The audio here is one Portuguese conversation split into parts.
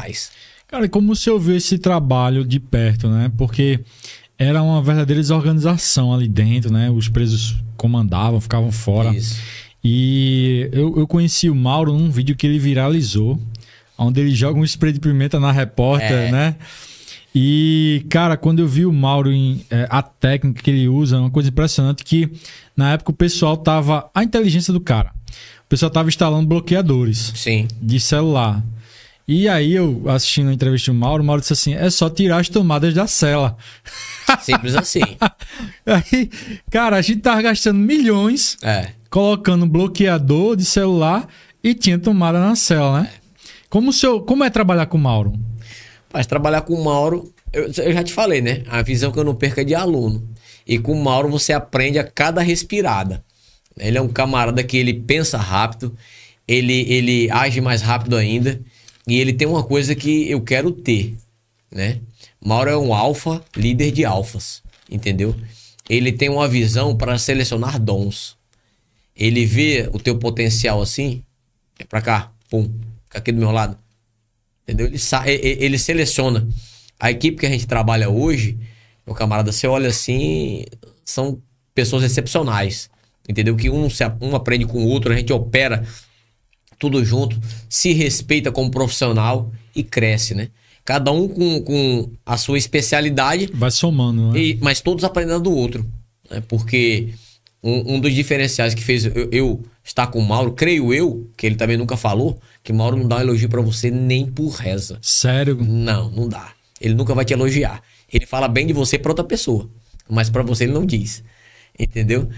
mais. Cara, como se eu ver esse trabalho de perto, né? Porque era uma verdadeira desorganização ali dentro, né? Os presos comandavam, ficavam fora. Isso. E eu, eu conheci o Mauro num vídeo que ele viralizou, onde ele joga um spray de pimenta na repórter, é. né? E, cara, quando eu vi o Mauro em, é, a técnica que ele usa, é uma coisa impressionante que na época o pessoal tava. A inteligência do cara. O pessoal tava instalando bloqueadores. Sim. De celular. E aí eu assistindo a entrevista do Mauro, o Mauro disse assim: é só tirar as tomadas da cela. Simples assim. aí, cara, a gente tava gastando milhões é. colocando bloqueador de celular e tinha tomada na cela, né? É. Como, o seu, como é trabalhar com o Mauro? Mas trabalhar com o Mauro, eu, eu já te falei, né? A visão que eu não perco é de aluno. E com o Mauro você aprende a cada respirada. Ele é um camarada que ele pensa rápido, ele, ele age mais rápido ainda. E ele tem uma coisa que eu quero ter, né? Mauro é um alfa, líder de alfas, entendeu? Ele tem uma visão para selecionar dons. Ele vê o teu potencial assim, é para cá, pum, fica aqui do meu lado. Entendeu? Ele, ele seleciona. A equipe que a gente trabalha hoje, meu camarada, você olha assim, são pessoas excepcionais. Entendeu? Que um, se, um aprende com o outro, a gente opera tudo junto, se respeita como profissional e cresce, né? Cada um com, com a sua especialidade. Vai somando, né? E, mas todos aprendendo do outro. Né? Porque um, um dos diferenciais que fez eu, eu, estar com o Mauro, creio eu, que ele também nunca falou, que o Mauro não dá um elogio para você nem por reza. Sério? Não, não dá. Ele nunca vai te elogiar. Ele fala bem de você para outra pessoa, mas para você ele não diz. Entendeu?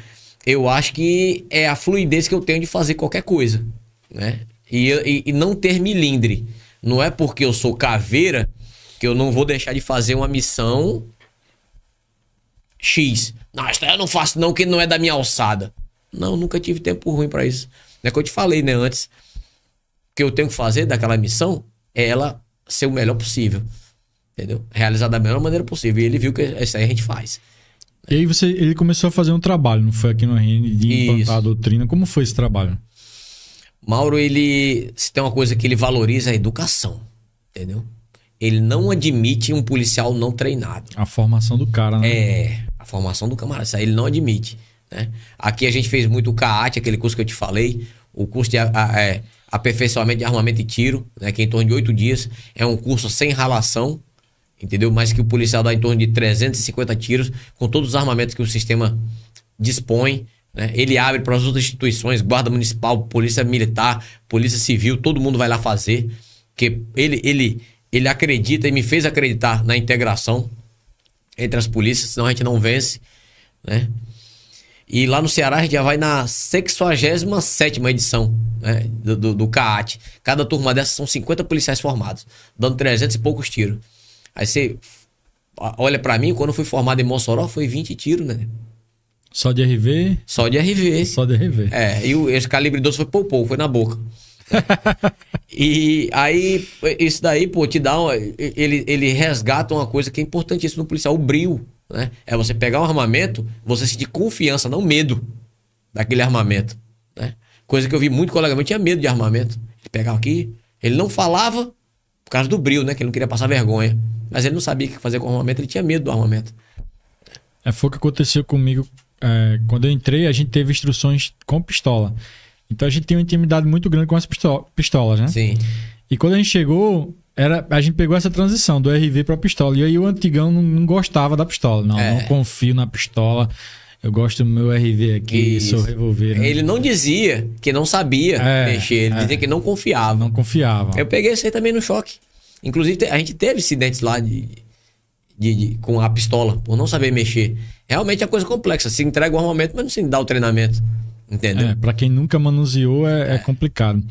Eu acho que é a fluidez que eu tenho de fazer qualquer coisa né? E, e, e não ter milindre. Não é porque eu sou caveira que eu não vou deixar de fazer uma missão X. Não, isso eu não faço não, que não é da minha alçada. Não, nunca tive tempo ruim para isso. É que eu te falei, né, antes. O que eu tenho que fazer daquela missão é ela ser o melhor possível. Entendeu? Realizar da melhor maneira possível. E ele viu que isso aí a gente faz. E aí você, ele começou a fazer um trabalho, não foi aqui no RN, de implantar isso. a doutrina. Como foi esse trabalho? Mauro, ele. Se tem uma coisa que ele valoriza é a educação. Entendeu? Ele não admite um policial não treinado. A formação do cara, né? É, a formação do camarada. Isso aí ele não admite. Né? Aqui a gente fez muito o CAAT, aquele curso que eu te falei, o curso de a, a, é, aperfeiçoamento de armamento e tiro, né? que é em torno de oito dias. É um curso sem ralação, entendeu? Mas que o policial dá em torno de 350 tiros, com todos os armamentos que o sistema dispõe. Né? Ele abre para as outras instituições, guarda municipal, polícia militar, polícia civil, todo mundo vai lá fazer. Porque ele, ele, ele acredita e me fez acreditar na integração entre as polícias, senão a gente não vence. Né? E lá no Ceará a gente já vai na 67 edição né, do, do, do CAAT. Cada turma dessas são 50 policiais formados, dando 300 e poucos tiros. Aí você olha para mim, quando eu fui formado em Mossoró, foi 20 tiros, né? Só de RV? Só de RV. Só de RV. É, e o, esse calibre 12 foi poupou, foi na boca. e aí, isso daí, pô, te dá. Uma, ele, ele resgata uma coisa que é importantíssima no policial: o brilho. Né? É você pegar um armamento, você sentir confiança, não medo daquele armamento. Né? Coisa que eu vi muito colega meu tinha medo de armamento. Ele pegava aqui, ele não falava por causa do brilho, né? Que ele não queria passar vergonha. Mas ele não sabia o que fazer com o armamento, ele tinha medo do armamento. É, foi o que aconteceu comigo é, quando eu entrei, a gente teve instruções com pistola. Então a gente tinha uma intimidade muito grande com as pistola, pistolas, né? Sim. E quando a gente chegou, era, a gente pegou essa transição do RV pra pistola. E aí o antigão não, não gostava da pistola. Não, é. não confio na pistola. Eu gosto do meu RV aqui, Isso. sou revolver. Né? Ele não dizia que não sabia é, mexer, ele é. dizia que não confiava. Não confiava. Eu peguei isso aí também no choque. Inclusive, a gente teve incidentes lá de de, de, com a pistola, por não saber mexer. Realmente é coisa complexa. Se entrega o armamento, mas não se dá o treinamento. Entendeu? É, para quem nunca manuseou, é, é. é complicado.